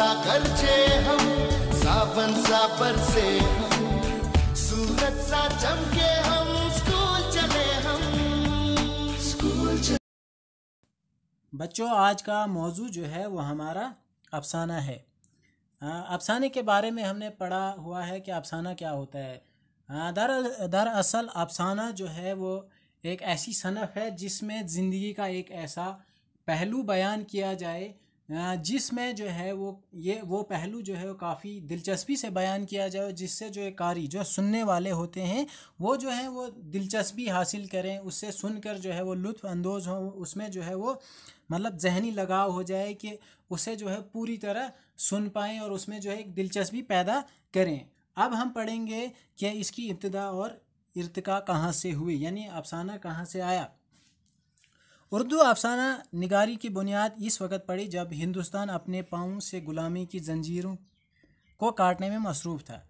सा घर छे हम सावन सा पर से हम सूरत सा चमके हम स्कूल चले हम स्कूल चले बच्चों आज का मौजू जो है वो हमारा अफसाना है अफसाने के बारे में हमने पढ़ा हुआ है कि अफसाना क्या होता है दर दरअसल अफसाना जो है वो एक ऐसी सनफ है जिसमें ज़िंदगी का एक ऐसा पहलू बयान किया जाए जिसमें जो है वो ये वो पहलू जो है वो काफ़ी दिलचस्पी से बयान किया जाए जिससे जो कारी जो सुनने वाले होते हैं वो जो है वो दिलचस्पी हासिल करें उससे सुनकर जो है वो लुत्फ अंदोज हो उसमें जो है वो मतलब जहनी लगाव हो जाए कि उसे जो है पूरी तरह सुन पाएँ और उसमें जो है एक दिलचस्पी पैदा करें अब हम पढ़ेंगे कि इसकी इब्तदा और इरतका कहाँ से हुई यानी अफसाना कहाँ से आया उर्दू अफसाना निगारी की बुनियाद इस वक्त पड़ी जब हिंदुस्तान अपने पाँव से गुलामी की जंजीरों को काटने में मसरूफ़ था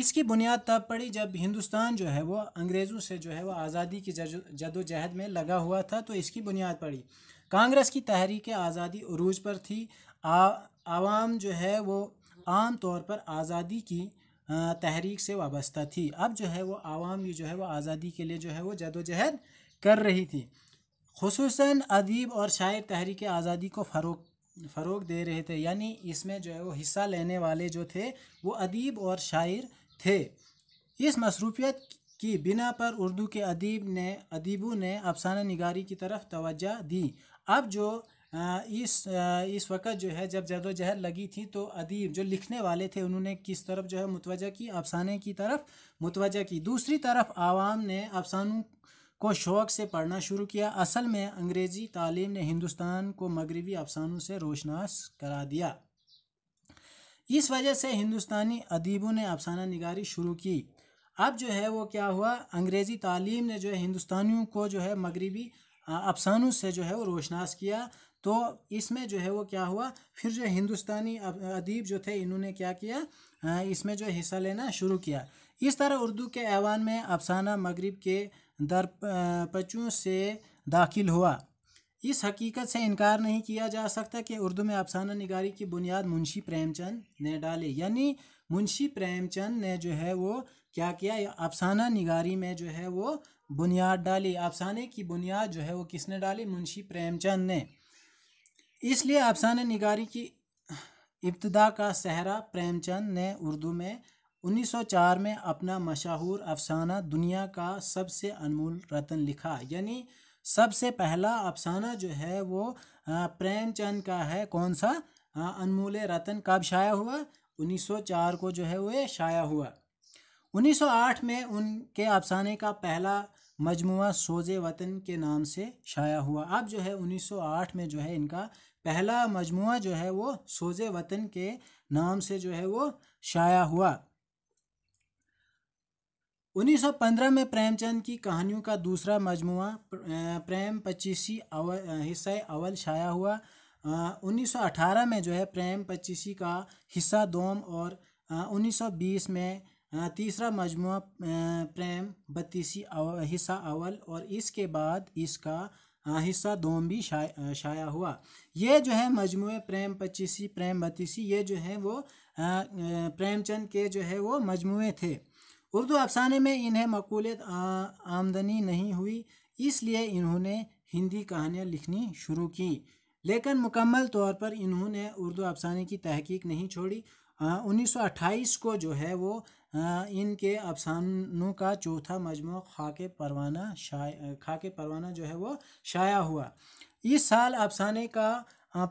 इसकी बुनियाद तब पड़ी जब हिंदुस्तान जो है वो अंग्रेज़ों से जो है वो आज़ादी की जदोजहद में लगा हुआ था तो इसकी बुनियाद पड़ी कांग्रेस की तहरीक आज़ादी अरूज पर थी आवाम जो है वो आम तौर पर आज़ादी की तहरीक से वाबस्ता थी अब जो है वो आवाम भी जो है वो आज़ादी के लिए जो है वो जदोजहद कर रही थी खसूस अदीब और शायर तहरीक आज़ादी को फ़रोग फ़रोग दे रहे थे यानी इसमें जो है वो हिस्सा लेने वाले जो थे वो अदीब और शायर थे इस मसरूफियत की बिना पर उर्दू के अदीब ने अदीबों ने अफसाना निगारी की तरफ तवज्जा दी अब जो इस इस वक्त जो है जब जदोजहद लगी थी तो अदीब जो लिखने वाले थे उन्होंने किस तरफ जो है मुतवजह की अफसाने की तरफ मुतवजह की दूसरी तरफ आवाम ने अफसानों को शौक़ से पढ़ना शुरू किया असल में अंग्रेज़ी तालीम ने हिंदुस्तान को मगरबी अफसानों से रोशनास करा दिया इस वजह से हिंदुस्तानी अदीबों ने अफसाना निगारी शुरू की अब जो है वो क्या हुआ अंग्रेज़ी तालीम ने जो है हिंदुस्तानियों को जो है मगरबी अफसानों से जो है वो रोशनास किया तो इसमें जो है वो क्या हुआ फिर जो हिंदुस्तानी अदीब जो थे इन्होंने क्या किया इसमें जो हिस्सा लेना शुरू किया इस तरह उर्दू के ऐवान में अफसाना मगरब के दरपचों से दाखिल हुआ इस हकीकत से इनकार नहीं किया जा सकता कि उर्दू में अफसाना निगारी की बुनियाद मुंशी प्रेमचंद ने डाली यानी मुंशी प्रेमचंद ने जो है वो क्या किया अफसाना निगारी में जो है वो बुनियाद डाली अफसाने की बुनियाद जो है वो किसने डाली मुंशी प्रेमचंद ने इसलिए अफसाना निगारी की इब्तदा का सहरा प्रेमचंद ने उर्दू में 1904 में अपना मशहूर अफसाना दुनिया का सबसे अनमोल रतन लिखा यानी सबसे पहला अफसाना जो है वो प्रेमचंद का है कौन सा अनमोल रतन कब शाया हुआ 1904 को जो है वो शाया हुआ 1908 में उनके अफसाने का पहला मजमु सोज़ वतन के नाम से शाया हुआ अब जो है 1908 में जो है इनका पहला मजमु जो है वो सोज़ वतन के नाम से जो है वो शाया हुआ 1915 में प्रेमचंद की कहानियों का दूसरा मजमु प्रेम पच्चीसी अवल हिस्सा अवल शाया हुआ उन्नीस में जो है प्रेम पच्चीसी का हिस्सा दोम और उन्नीस में तीसरा मजमु प्रेम बत्तीसी हिस्सा अवल और इसके बाद इसका हिस्सा दोम भी शाया, शाया हुआ ये जो है मजमू प्रेम पच्चीसी प्रेम बत्तीसी ये जो है वो प्रेमचंद के जो है वो मजमु थे उर्दू अफसाने में इन्हें मकबूलियत आमदनी नहीं हुई इसलिए इन्होंने हिंदी कहानियाँ लिखनी शुरू की लेकिन मुकम्मल तौर पर इन्होंने उर्दू अफसाने की तहकीक नहीं छोड़ी उन्नीस सौ अट्ठाईस को जो है वो आ, इनके अफसानों का चौथा मजमू खाके परवाना शाय खाके परवाना जो है वो शाया हुआ इस साल अफसाने का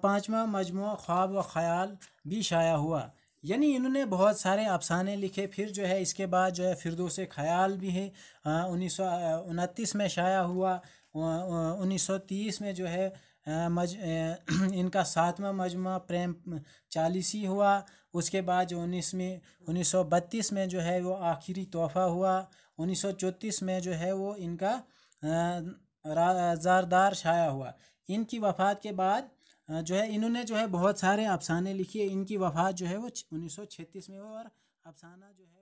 पाँचवा मजमू ख्वाब व ख्याल भी शाया हुआ यानी इन्होंने बहुत सारे अफसाने लिखे फिर जो है इसके बाद जो है फिरदोस ख्याल भी है उन्नीस सौ में शाया हुआ उन्नीस सौ तीस में जो है मज इनका सातवां मजमा प्रेम चालीसी हुआ उसके बाद जो उन्नीस में उन्नीस सौ बत्तीस में जो है वो आखिरी तोहफा हुआ उन्नीस सौ चौंतीस में जो है वो इनका जारदार शाया हुआ इनकी वफात के बाद जो है इन्होंने जो है बहुत सारे अफसाने लिखे इनकी वफात जो है वो उन्नीस में और अफसाना जो है